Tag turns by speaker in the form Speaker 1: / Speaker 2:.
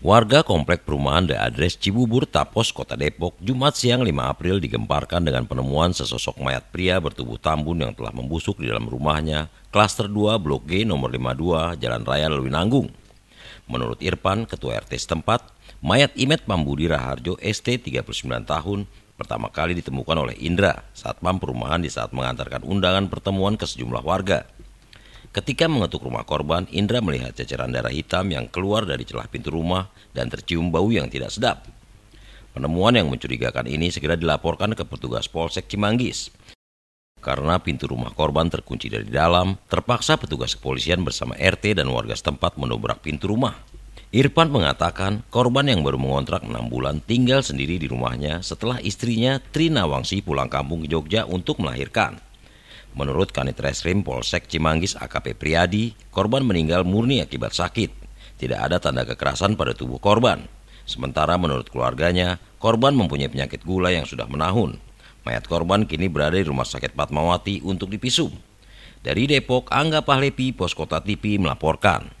Speaker 1: Warga Komplek Perumahan The Address Cibubur Tapos, Kota Depok, Jumat siang 5 April digemparkan dengan penemuan sesosok mayat pria bertubuh tambun yang telah membusuk di dalam rumahnya, klaster 2 Blok G nomor 52, Jalan Raya Lewinanggung. Menurut Irfan, Ketua RT setempat, mayat Imet Pambudi Raharjo ST 39 tahun pertama kali ditemukan oleh Indra, saat pam Perumahan di saat mengantarkan undangan pertemuan ke sejumlah warga. Ketika mengetuk rumah korban, Indra melihat ceceran darah hitam yang keluar dari celah pintu rumah dan tercium bau yang tidak sedap. Penemuan yang mencurigakan ini segera dilaporkan ke petugas Polsek Cimanggis. Karena pintu rumah korban terkunci dari dalam, terpaksa petugas kepolisian bersama RT dan warga setempat mendobrak pintu rumah. Irfan mengatakan korban yang baru mengontrak 6 bulan tinggal sendiri di rumahnya setelah istrinya Trina Wangsi pulang kampung ke Jogja untuk melahirkan. Menurut Kanit Reskrim Polsek Cimanggis AKP Priadi, korban meninggal murni akibat sakit. Tidak ada tanda kekerasan pada tubuh korban. Sementara menurut keluarganya, korban mempunyai penyakit gula yang sudah menahun. Mayat korban kini berada di Rumah Sakit Fatmawati untuk dipisum. Dari Depok, Angga Pahlepi, Poskota Kota TV melaporkan.